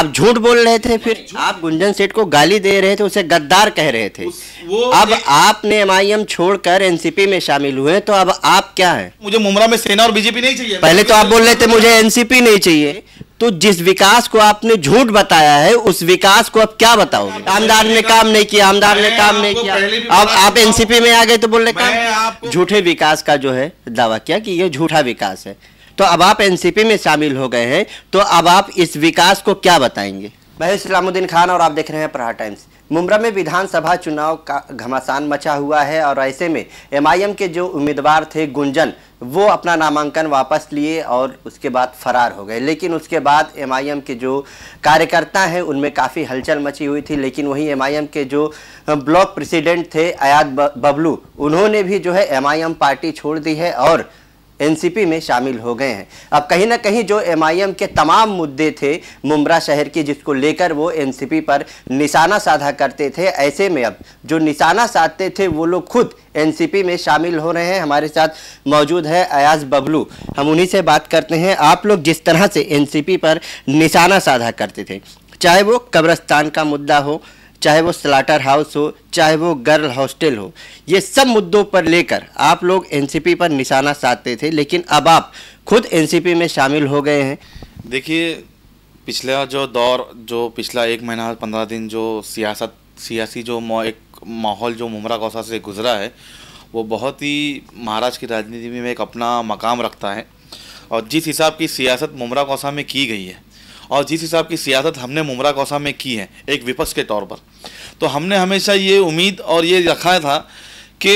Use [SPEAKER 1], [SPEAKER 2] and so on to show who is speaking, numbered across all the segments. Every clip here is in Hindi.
[SPEAKER 1] आप झूठ बोल रहे थे फिर आप गुंजन सेठ को गाली दे रहे थे उसे गद्दार कह रहे थे अब आपने एम आई एमआईएम छोड़कर एनसीपी में शामिल हुए तो अब आप क्या है
[SPEAKER 2] मुझे मुमरा में सेना और बीजेपी नहीं चाहिए पहले तो आप
[SPEAKER 1] बोल रहे थे मुझे एनसीपी नहीं चाहिए तो जिस विकास को आपने झूठ बताया है उस विकास को अब क्या बताओगे आमदार ने काम नहीं किया आमदार ने काम नहीं किया अब आप एनसीपी में आ गए तो बोल रहे काम झूठे विकास का जो है दावा किया कि ये झूठा विकास है तो अब आप एनसीपी में शामिल हो गए हैं तो अब आप इस विकास को क्या बताएंगे मैं इस्लामुद्दीन खान और आप देख रहे हैं प्रहार टाइम्स मुमरा में विधानसभा चुनाव का घमासान मचा हुआ है और ऐसे में एमआईएम के जो उम्मीदवार थे गुंजन वो अपना नामांकन वापस लिए और उसके बाद फरार हो गए लेकिन उसके बाद एमआईएम के जो कार्यकर्ता हैं उनमें काफ़ी हलचल मची हुई थी लेकिन वहीं एमआईएम के जो ब्लॉक प्रेसिडेंट थे अयाद बबलू उन्होंने भी जो है एम पार्टी छोड़ दी है और एनसीपी में शामिल हो गए हैं अब कहीं ना कहीं जो एमआईएम के तमाम मुद्दे थे मुमरा शहर की जिसको लेकर वो एनसीपी पर निशाना साधा करते थे ऐसे में अब जो निशाना साधते थे वो लोग खुद एनसीपी में शामिल हो रहे हैं हमारे साथ मौजूद है अयाज बबलू हम उन्हीं से बात करते हैं आप लोग जिस तरह से एन पर निशाना साधा करते थे चाहे वो कब्रस्तान का मुद्दा हो चाहे वो स्लाटर हाउस हो चाहे वो गर्ल हॉस्टल हो ये सब मुद्दों पर लेकर आप लोग एनसीपी पर निशाना साधते थे लेकिन अब आप खुद एनसीपी में शामिल हो गए हैं
[SPEAKER 2] देखिए पिछला जो दौर जो पिछला एक महीना पंद्रह दिन जो सियासत सियासी जो एक माहौल जो मुमरा कौसा से गुजरा है वो बहुत ही महाराष्ट्र की राजनीति में एक अपना मकाम रखता है और जिस हिसाब की सियासत मुमरा कौसा में की गई है और जिस हिसाब की सियासत हमने मुमरा कौसा में की है एक विपक्ष के तौर पर तो हमने हमेशा ये उम्मीद और ये रखा था कि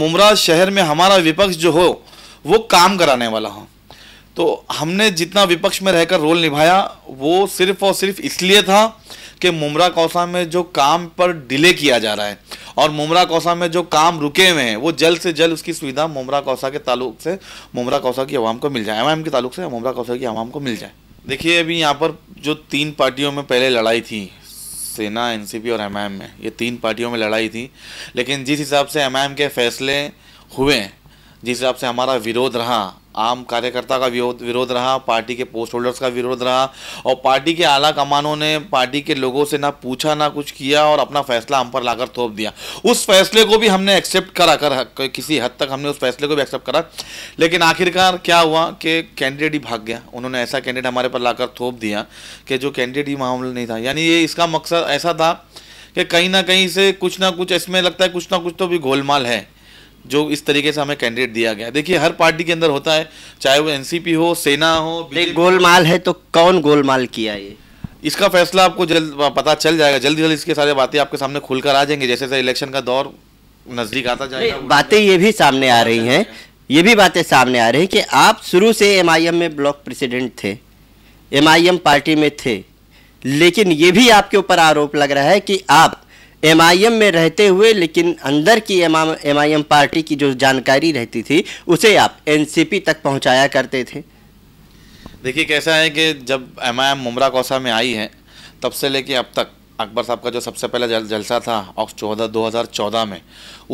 [SPEAKER 2] मुमरा शहर में हमारा विपक्ष जो हो वो काम कराने वाला हो तो हमने जितना विपक्ष में रहकर रोल निभाया वो सिर्फ और सिर्फ इसलिए था कि मुमरा कौसा में जो काम पर डिले किया जा रहा है और मुमरा कौसा में जो काम रुके हुए हैं वो जल्द से जल्द उसकी सुविधा मुमरा कौसा के ताल्लुक से मुमरा कौसा की आवाम को मिल जाए एम के ताल्लुक से मुमरा कौसा की आवाम को मिल जाए देखिए अभी यहाँ पर जो तीन पार्टियों में पहले लड़ाई थी सेना एनसीपी और एमआईएम में ये तीन पार्टियों में लड़ाई थी लेकिन जिस हिसाब से एमआईएम के फैसले हुए जिस हिसाब से हमारा विरोध रहा आम कार्यकर्ता का विरोध रहा पार्टी के पोस्ट होल्डर्स का विरोध रहा और पार्टी के आला कमानों ने पार्टी के लोगों से ना पूछा ना कुछ किया और अपना फैसला हम पर लाकर थोप दिया उस फैसले को भी हमने एक्सेप्ट करा कर किसी हद तक हमने उस फैसले को भी एक्सेप्ट करा लेकिन आखिरकार क्या हुआ कि कैंडिडेट ही भाग गया उन्होंने ऐसा कैंडिडेट हमारे पर लाकर थोप दिया कि जो कैंडिडेट ही मामला नहीं था यानी ये इसका मकसद ऐसा था कि कहीं ना कहीं से कुछ ना कुछ इसमें लगता है कुछ ना कुछ तो भी गोलमाल है जो इस तरीके से हमें कैंडिडेट दिया गया देखिए हर पार्टी के अंदर होता है चाहे वो एनसीपी हो सेना हो गोलमाल है तो कौन गोलमाल किया ये इसका फैसला आपको जल्द पता चल जाएगा जल्दी जल्दी इसके सारे बातें आपके सामने खुलकर आ जाएंगे जैसे जैसे इलेक्शन का दौर नजदीक आता जाएगा
[SPEAKER 1] बातें ये भी सामने आ रही हैं ये भी बातें सामने आ रही हैं कि आप शुरू से एम में ब्लॉक प्रेसिडेंट थे एम पार्टी में थे लेकिन ये भी आपके ऊपर आरोप लग रहा है कि आप एमआईएम में रहते हुए लेकिन अंदर की एमआईएम पार्टी की जो जानकारी रहती थी उसे आप एनसीपी तक पहुंचाया करते थे
[SPEAKER 2] देखिए कैसा है कि जब M I M Mumbra Kausa में आई है तब से लेके अब तक अकबर साहब का जो सबसे पहला जल, जलसा था ऑक्स चौदह दो हज़ार चौदह में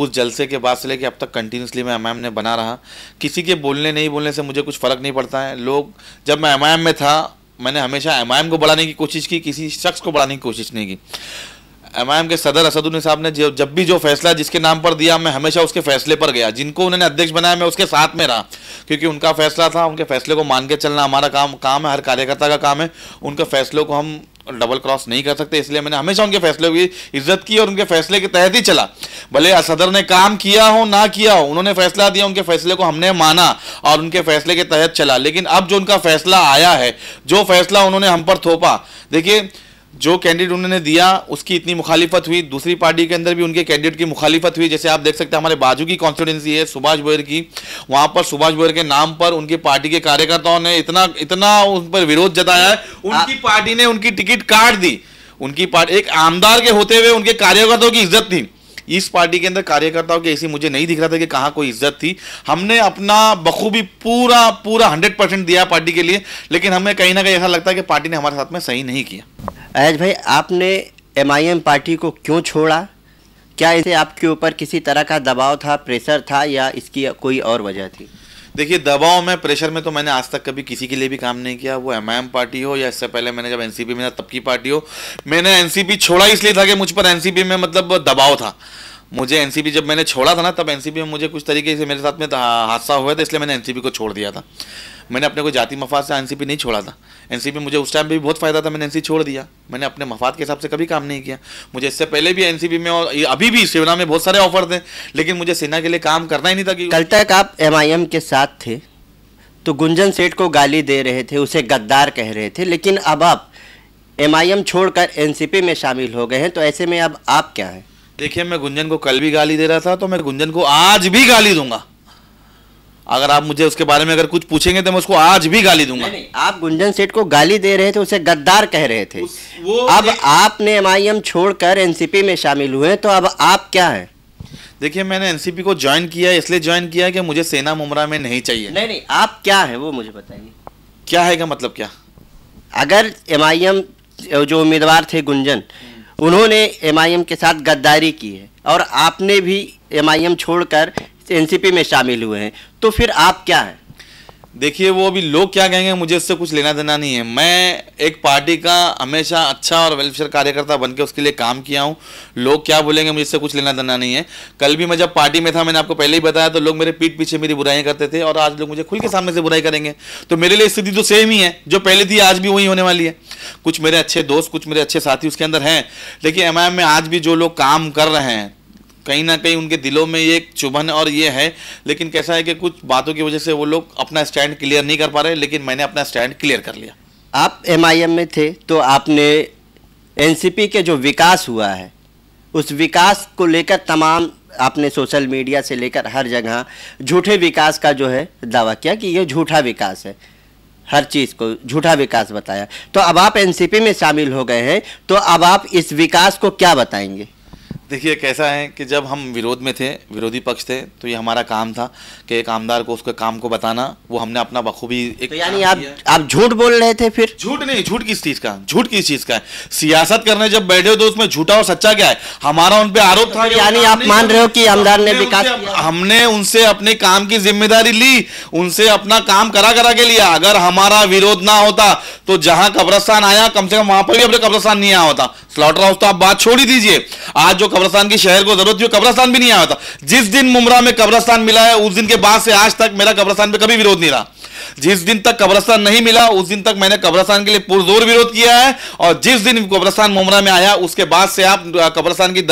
[SPEAKER 2] उस जलसे के बाद से लेके अब तक कंटिन्यूसली मैं एम ने बना रहा किसी के बोलने नहीं बोलने से मुझे कुछ फ़र्क नहीं पड़ता है लोग जब मैं एम में था मैंने हमेशा एम को बढ़ाने की कोशिश की किसी शख्स को बढ़ाने की कोशिश नहीं की एमआईएम के सदर असदुद्दीन साहब ने जब भी जो फैसला जिसके नाम पर दिया मैं हमेशा उसके फैसले पर गया जिनको उन्होंने अध्यक्ष बनाया मैं उसके साथ में रहा क्योंकि उनका फैसला था उनके फैसले को मान के चलना हमारा काम काम है हर कार्यकर्ता का काम है उनके फैसलों को हम डबल क्रॉस नहीं कर सकते इसलिए मैंने हमेशा उनके फैसले की इज्जत की और उनके फैसले के तहत ही चला भले सदर ने काम किया हो ना किया हो उन्होंने फैसला दिया उनके फैसले को हमने माना और उनके फैसले के तहत चला लेकिन अब जो उनका फैसला आया है जो फैसला उन्होंने हम पर थोपा देखिए जो कैंडिडेट उन्होंने दिया उसकी इतनी मुखालिफत हुई दूसरी पार्टी के अंदर भी उनके कैंडिडेट की मुखालिफत हुई जैसे आप देख सकते हैं हमारे बाजू की कॉन्स्टिट्यूंसी है सुभाष बोयर की वहाँ पर सुभाष बोयर के नाम पर उनकी पार्टी के कार्यकर्ताओं ने इतना इतना उन पर विरोध जताया है उनकी पार्टी ने उनकी टिकट काट दी उनकी पार्टी एक आमदार के होते हुए उनके कार्यकर्ताओं की इज्जत थी इस पार्टी के अंदर कार्यकर्ताओं की ऐसी मुझे नहीं दिख रहा था कि कहाँ कोई इज्जत थी हमने अपना बखूबी पूरा पूरा हंड्रेड परसेंट दिया पार्टी के लिए लेकिन हमें कहीं ना कहीं ऐसा लगता है कि पार्टी ने हमारे साथ में सही नहीं किया
[SPEAKER 1] अयज भाई आपने एम पार्टी को क्यों छोड़ा क्या इसे आपके ऊपर किसी तरह का दबाव था प्रेशर था या इसकी कोई और वजह थी देखिए दबाव
[SPEAKER 2] में प्रेशर में तो मैंने आज तक कभी किसी के लिए भी काम नहीं किया वो एम पार्टी हो या इससे पहले मैंने जब एनसीपी में था तब की पार्टी हो मैंने एनसीपी छोड़ा इसलिए था कि मुझ पर एनसीपी में मतलब दबाव था मुझे एनसीपी जब मैंने छोड़ा था ना तब एनसीपी में मुझे कुछ तरीके से मेरे साथ में हादसा हुआ था इसलिए मैंने एनसीपी को छोड़ दिया था मैंने अपने को जाति मफाद से एनसीपी नहीं छोड़ा था एनसीपी मुझे उस टाइम भी बहुत फ़ायदा था मैंने एनसी छोड़ दिया मैंने अपने मफाद के हिसाब से कभी काम नहीं किया मुझे इससे पहले भी एनसीपी में और अभी भी सेना में बहुत सारे ऑफर थे लेकिन मुझे सेना के लिए काम करना ही नहीं था कि
[SPEAKER 1] कल तक आप एम के साथ थे तो गुंजन सेठ को गाली दे रहे थे उसे गद्दार कह रहे थे लेकिन अब आप एम छोड़कर पी में शामिल हो गए हैं तो ऐसे में अब आप क्या हैं
[SPEAKER 2] देखिए मैं गुंजन को कल भी गाली दे रहा था तो मैं गुंजन को आज भी गाली दूंगा अगर आप मुझे उसके बारे में अगर कुछ पूछेंगे तो मैं उसको आज भी गाली दूंगा नहीं, नहीं। आप
[SPEAKER 1] गुंजन सेठ को गाली दे रहे थे उसे गद्दार कह रहे थे वो अब एक... आपने एम आई एम छोड़कर एनसीपी में शामिल हुए तो अब आप क्या है
[SPEAKER 2] देखिए मैंने एनसीपी को ज्वाइन किया इसलिए ज्वाइन किया कि मुझे सेना मुमरा में नहीं चाहिए नहीं नहीं आप क्या है वो मुझे बताइए क्या है का मतलब क्या अगर एम आई एम
[SPEAKER 1] जो उम्मीदवार थे गुंजन हम्म। उन्होंने एम आई एम के साथ गद्दारी की है और आपने भी एम छोड़कर एनसीपी में शामिल हुए हैं तो फिर आप क्या हैं
[SPEAKER 2] देखिए वो अभी लोग क्या कहेंगे मुझे इससे कुछ लेना देना नहीं है मैं एक पार्टी का हमेशा अच्छा और वेलफेयर कार्यकर्ता बन के उसके लिए काम किया हूँ लोग क्या बोलेंगे मुझे इससे कुछ लेना देना नहीं है कल भी मैं जब पार्टी में था मैंने आपको पहले ही बताया तो लोग मेरे पीठ पीछे मेरी बुराइयाँ करते थे और आज लोग मुझे खुल के सामने से बुराई करेंगे तो मेरे लिए स्थिति तो सेम ही है जो पहले थी आज भी वही होने वाली है कुछ मेरे अच्छे दोस्त कुछ मेरे अच्छे साथी उसके अंदर हैं लेकिन एम में आज भी जो लोग काम कर रहे हैं कहीं ना कहीं उनके दिलों में ये चुभन और ये है लेकिन कैसा है कि कुछ बातों की वजह से वो लोग अपना स्टैंड क्लियर नहीं कर पा रहे लेकिन मैंने अपना स्टैंड क्लियर कर लिया
[SPEAKER 1] आप एम में थे तो आपने एन के जो विकास हुआ है उस विकास को लेकर तमाम आपने सोशल मीडिया से लेकर हर जगह झूठे विकास का जो है दावा किया कि ये झूठा विकास है हर चीज़ को झूठा विकास बताया तो अब आप एनसीपी में शामिल हो गए हैं तो अब आप इस विकास को क्या बताएंगे
[SPEAKER 2] देखिए कैसा है कि जब हम विरोध में थे विरोधी पक्ष थे तो ये हमारा काम था कि एक आमदार को उसके काम को बताना वो हमने अपना बखूबी एक तो यानी आप आप झूठ बोल रहे थे फिर झूठ नहीं झूठ किस चीज़ का झूठ किस चीज़ का है सियासत करने जब बैठे हो तो उसमें झूठा और सच्चा क्या है हमारा उन पर आरोप था तो यानी आप मान रहे हो कि आमदार ने विकास हमने उनसे अपने काम की जिम्मेदारी ली उनसे अपना काम करा करा के लिया अगर हमारा विरोध ना होता तो जहां कब्रस्तान आया कम से कम वहां पर भी अपने कब्रस्तान नहीं आया होता स्लॉटर हाउस तो आप बात छोड़ ही दीजिए आज जो कब्रस्तान की शहर को जरूरत थी कब्रस्तान भी नहीं आया था जिस दिन मुमरा में कब्रस्तान मिला है उस दिन के बाद से आज तक मेरा कब्रस्तान पे कभी विरोध नहीं रहा जिस दिन तक कब्रस्तान नहीं मिला उस दिन तक मैंने कब्रस्तान के लिए पुरजोर विरोध किया है और जिस दिन कब्रस्तान मुमरा में आया उसके बाद से आप कब्रस्तान की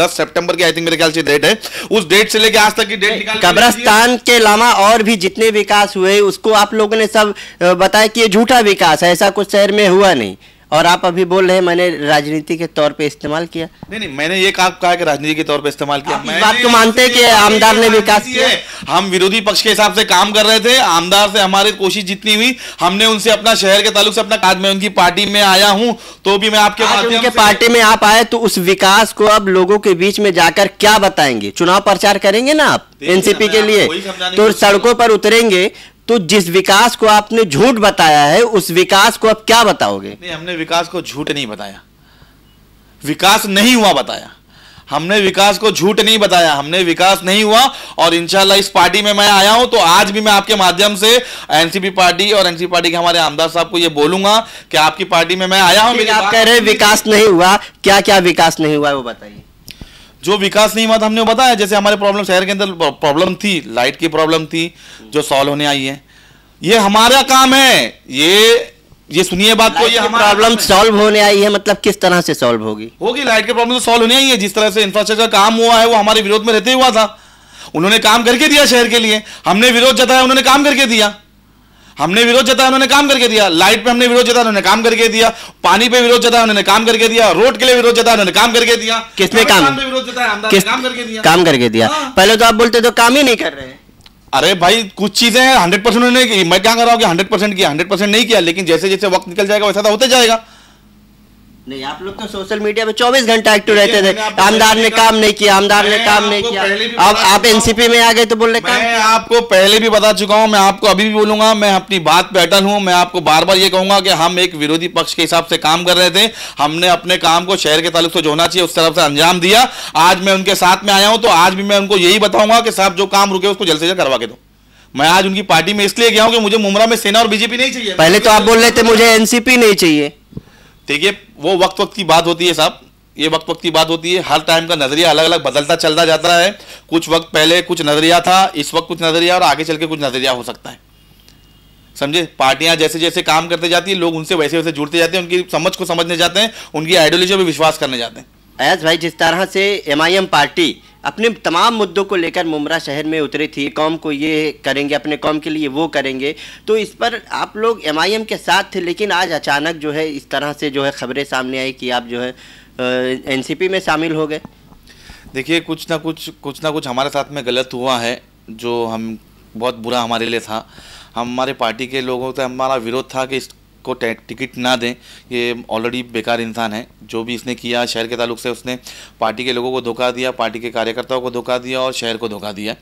[SPEAKER 2] दस सितंबर की आई थिंक मेरे ख्याल से डेट है उस डेट से लेकर आज तक की डेट कब्रस्तान के अलावा और भी जितने विकास हुए
[SPEAKER 1] उसको आप लोगों ने सब बताया कि ये झूठा विकास है ऐसा कुछ शहर में हुआ नहीं और आप अभी बोल रहे हैं मैंने राजनीति के तौर पे इस्तेमाल किया
[SPEAKER 2] नहीं नहीं मैंने ये कहा कि राजनीति के तौर पे इस्तेमाल किया मैं बात मानते हैं कि आमदार ने विकास किया हम विरोधी पक्ष के हिसाब से काम कर रहे थे आमदार से हमारी कोशिश जितनी हुई हमने उनसे अपना शहर के तालुक से अपना आज मैं उनकी पार्टी में आया हूँ तो भी मैं आपके उनके पार्टी में
[SPEAKER 1] आप आए तो उस विकास को अब लोगों के बीच में जाकर क्या बताएंगे चुनाव प्रचार करेंगे ना आप एनसीपी के लिए तो सड़कों पर उतरेंगे तो जिस विकास को आपने झूठ बताया है उस विकास को आप क्या बताओगे
[SPEAKER 2] नहीं हमने विकास को झूठ नहीं बताया विकास नहीं हुआ बताया हमने विकास को झूठ नहीं बताया हमने विकास नहीं हुआ और इंशाल्लाह इस पार्टी में मैं आया हूं तो आज भी मैं आपके माध्यम से एनसीपी पार्टी और एनसीपी पार्टी के हमारे आमदार साहब को यह बोलूंगा कि आपकी पार्टी में मैं आया हूं आप कह रहे विकास
[SPEAKER 1] नहीं हुआ क्या क्या विकास नहीं
[SPEAKER 2] हुआ वो बताइए जो विकास नहीं हुआ था हमने बताया जैसे हमारे प्रॉब्लम शहर के अंदर प्रॉब्लम थी लाइट की प्रॉब्लम थी जो सॉल्व होने आई है ये हमारा काम है ये ये सुनिए बात को ये प्रॉब्लम सॉल्व होने
[SPEAKER 1] आई है मतलब किस तरह से सॉल्व होगी
[SPEAKER 2] होगी लाइट की प्रॉब्लम तो सॉल्व होने आई है जिस तरह से इंफ्रास्ट्रक्चर काम हुआ है वो हमारे विरोध में रहते हुआ था उन्होंने काम करके दिया शहर के लिए हमने विरोध जताया उन्होंने काम करके दिया हमने विरोध जताया उन्होंने काम करके दिया लाइट पे हमने विरोध जताया उन्होंने काम करके दिया पानी पे विरोध जताया उन्होंने काम करके दिया रोड के लिए विरोध जताया उन्होंने काम करके दिया किसने काम विरोध जताया काम करके दिया काम करके दिया हाँ। पहले तो आप बोलते तो काम ही नहीं कर रहे अरे भाई कुछ चीजें हंड्रेड परसेंट उन्होंने मैं क्या कर रहा हूँ कि हंड्रेड परसेंट किया हंड्रेड परसेंट नहीं किया लेकिन जैसे जैसे वक्त निकल जाएगा वैसा तो होते जाएगा
[SPEAKER 1] नहीं आप लोग तो सोशल मीडिया पे 24 घंटा एक्टिव रहते थे आमदार ने काम नहीं किया आमदार ने काम नहीं किया
[SPEAKER 2] अब आप एनसीपी में आ गए तो बोल रहे मैं आपको पहले भी बता चुका हूँ मैं आपको अभी भी बोलूंगा मैं अपनी बात पे अटल हूँ मैं आपको बार बार ये कहूंगा कि हम एक विरोधी पक्ष के हिसाब से काम कर रहे थे हमने अपने काम को शहर के तालुक से जो होना चाहिए उस तरफ से अंजाम दिया आज मैं उनके साथ में आया हूँ तो आज भी मैं उनको यही बताऊंगा कि साहब जो काम रुके उसको जल्द से जल्द करवा के दो मैं आज उनकी पार्टी में इसलिए गया हूँ कि मुझे मुमरा में सेना और बीजेपी नहीं चाहिए पहले तो आप बोल रहे थे मुझे
[SPEAKER 1] एनसीपी नहीं चाहिए
[SPEAKER 2] ठीक है वो वक्त वक्त की बात होती है साहब ये वक्त वक्त की बात होती है हर टाइम का नजरिया अलग अलग बदलता चलता जाता है कुछ वक्त पहले कुछ नजरिया था इस वक्त कुछ नजरिया और आगे चल के कुछ नजरिया हो सकता है समझे पार्टियां जैसे जैसे काम करते जाती है लोग उनसे वैसे वैसे जुड़ते जाते हैं उनकी समझ को समझने जाते हैं उनकी आइडियोलॉजी पर विश्वास करने जाते हैं अयाज भाई जिस तरह से एमआईएम पार्टी
[SPEAKER 1] अपने तमाम मुद्दों को लेकर मुमरा शहर में उतरी थी कौम को ये करेंगे अपने कौम के लिए वो करेंगे तो इस पर आप लोग एमआईएम के साथ थे लेकिन आज अचानक जो है इस तरह से जो है खबरें
[SPEAKER 2] सामने आई कि आप जो है एनसीपी में शामिल हो गए देखिए कुछ ना कुछ कुछ ना कुछ हमारे साथ में गलत हुआ है जो हम बहुत बुरा हमारे लिए था हमारे पार्टी के लोगों से हमारा विरोध था कि इस को टिकट ना दें ये ऑलरेडी बेकार इंसान है जो भी इसने किया शहर के ताल्लुक से उसने पार्टी के लोगों को धोखा दिया पार्टी के कार्यकर्ताओं को धोखा दिया और शहर को धोखा दिया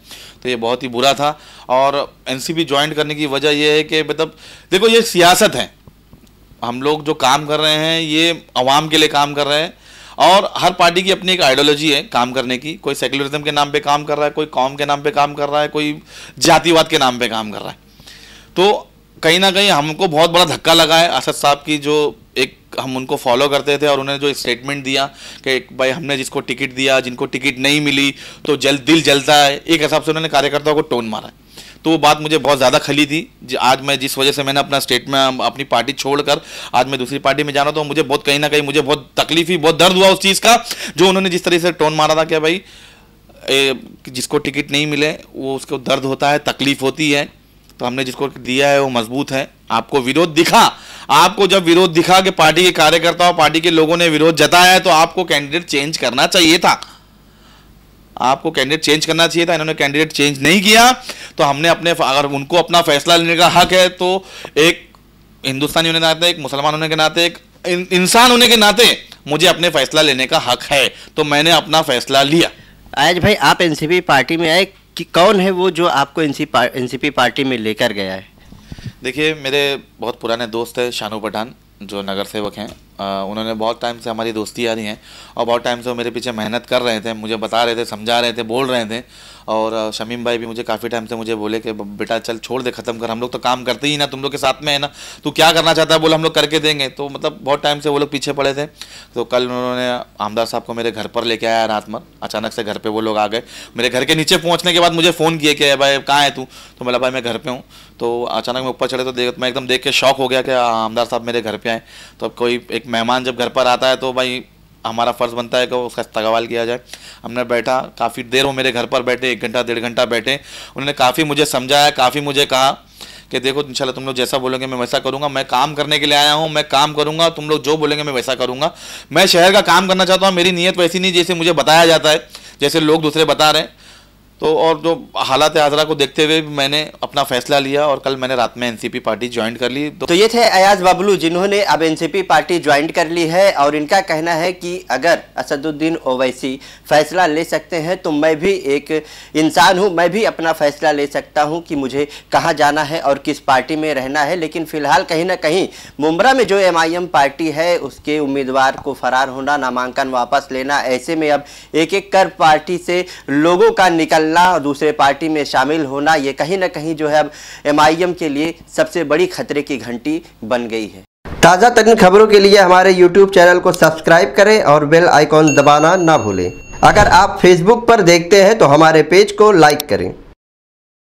[SPEAKER 2] तो ये बहुत ही बुरा था और एन सी ज्वाइन करने की वजह यह है कि मतलब देखो ये सियासत है हम लोग जो काम कर रहे हैं ये आवाम के लिए काम कर रहे हैं और हर पार्टी की अपनी एक आइडियोलॉजी है काम करने की कोई सेकुलरिज्म के नाम पे काम कर रहा है कोई कॉम के नाम पे काम कर रहा है कोई जातिवाद के नाम पे काम कर रहा है तो कहीं ना कहीं हमको बहुत बड़ा धक्का लगा है असद साहब की जो एक हम उनको फॉलो करते थे और उन्होंने जो स्टेटमेंट दिया कि भाई हमने जिसको टिकट दिया जिनको टिकट नहीं मिली तो जल दिल जलता है एक हिसाब से उन्होंने कार्यकर्ताओं को टोन मारा है तो वो बात मुझे बहुत ज़्यादा खली थी आज मैं जिस वजह से मैंने अपना स्टेट में अपनी पार्टी छोड़कर आज मैं दूसरी पार्टी में जाना तो मुझे बहुत कहीं ना कहीं मुझे बहुत तकलीफ ही बहुत दर्द हुआ उस चीज़ का जो उन्होंने जिस तरीके से टोन मारा था क्या भाई ए, जिसको टिकट नहीं मिले वो उसको दर्द होता है तकलीफ होती है तो हमने जिसको दिया है वो मजबूत है आपको विरोध दिखा आपको जब विरोध दिखा कि पार्टी के कार्यकर्ताओं पार्टी के लोगों ने विरोध जताया है तो आपको कैंडिडेट चेंज करना चाहिए था आपको कैंडिडेट चेंज करना चाहिए था इन्होंने कैंडिडेट चेंज नहीं किया तो हमने अपने अगर उनको अपना फैसला लेने का हक है तो एक हिंदुस्तानी होने के नाते एक मुसलमान होने के नाते एक इंसान होने के नाते मुझे अपने फैसला लेने का हक है तो मैंने अपना फैसला लिया आज भाई
[SPEAKER 1] आप एनसीपी पार्टी में आए कि कौन है वो जो आपको एन सी पा, पार्टी में लेकर गया है
[SPEAKER 2] देखिए मेरे बहुत पुराने दोस्त हैं शानू पठान जो नगर सेवक हैं उन्होंने बहुत टाइम से हमारी दोस्ती आ रही है और बहुत टाइम से वो मेरे पीछे मेहनत कर रहे थे मुझे बता रहे थे समझा रहे थे बोल रहे थे और शमीम भाई भी मुझे काफ़ी टाइम से मुझे बोले कि बेटा चल छोड़ दे ख़त्म कर हम लोग तो काम करते ही ना तुम लोग के साथ में है ना तू क्या करना चाहता है बोल हम लोग करके देंगे तो मतलब बहुत टाइम से वो लोग पीछे पड़े थे तो कल उन्होंने आमदार साहब को मेरे घर पर लेके आया रात में अचानक से घर पर वो लोग आ गए मेरे घर के नीचे पहुँचने के बाद मुझे फ़ोन किए कि भाई कहाँ है तू तो मेरा भाई मैं घर पर हूँ तो अचानक मैं ऊपर चढ़े तो देख मैं एकदम देख के शौक हो गया कि हाँ, आमदार साहब मेरे घर पर आए तो अब कोई एक मेहमान जब घर पर आता है तो भाई हमारा फ़र्ज़ बनता है कि उसका इस्तकबाल किया जाए हमने बैठा काफ़ी देर वो मेरे घर पर बैठे एक घंटा डेढ़ घंटा बैठे उन्होंने काफ़ी मुझे समझाया काफ़ी मुझे कहा कि देखो इंशाल्लाह तुम लोग जैसा बोलोगे मैं वैसा करूँगा मैं काम करने के लिए आया हूँ मैं काम करूँगा तुम लोग जो बोलेंगे मैं वैसा करूँगा मैं शहर का काम करना चाहता हूँ मेरी नीयत वैसी नहीं जैसे मुझे बताया जाता है जैसे लोग दूसरे बता रहे हैं तो और जो हालात हाजरा को देखते हुए मैंने अपना फैसला लिया और कल मैंने रात में एनसीपी पार्टी ज्वाइन कर ली तो, तो
[SPEAKER 1] ये थे अयाज बाबलू जिन्होंने अब एनसीपी पार्टी ज्वाइन कर ली है और इनका कहना है कि अगर असदुद्दीन ओवैसी फैसला ले सकते हैं तो मैं भी एक इंसान हूँ मैं भी अपना फैसला ले सकता हूँ कि मुझे कहाँ जाना है और किस पार्टी में रहना है लेकिन फिलहाल कहीं ना कहीं मुमरा में जो एम पार्टी है उसके उम्मीदवार को फरार होना नामांकन वापस लेना ऐसे में अब एक एक कर पार्टी से लोगों का निकल निकलना और दूसरे पार्टी में शामिल होना ये कहीं ना कहीं जो है अब एम के लिए सबसे बड़ी खतरे की घंटी बन गई है ताज़ा तरीन खबरों के लिए हमारे यूट्यूब चैनल को सब्सक्राइब करें और बेल आइकॉन दबाना ना भूलें अगर आप फेसबुक पर देखते हैं तो हमारे पेज को लाइक करें